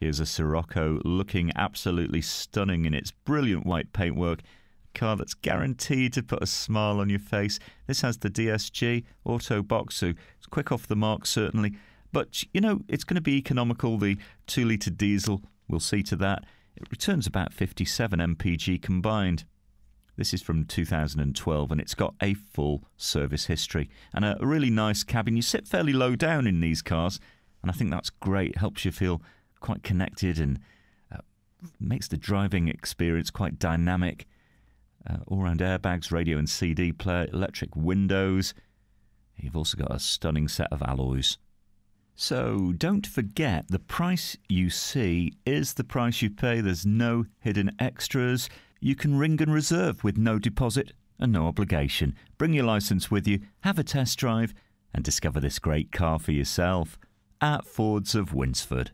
Here's a Sirocco looking absolutely stunning in its brilliant white paintwork. A car that's guaranteed to put a smile on your face. This has the DSG Auto so It's quick off the mark, certainly, but you know, it's going to be economical. The 2 litre diesel, we'll see to that. It returns about 57 mpg combined. This is from 2012 and it's got a full service history and a really nice cabin. You sit fairly low down in these cars, and I think that's great. Helps you feel quite connected and uh, makes the driving experience quite dynamic. Uh, all round airbags, radio and CD player, electric windows. You've also got a stunning set of alloys. So don't forget the price you see is the price you pay. There's no hidden extras. You can ring and reserve with no deposit and no obligation. Bring your license with you, have a test drive, and discover this great car for yourself at Fords of Winsford.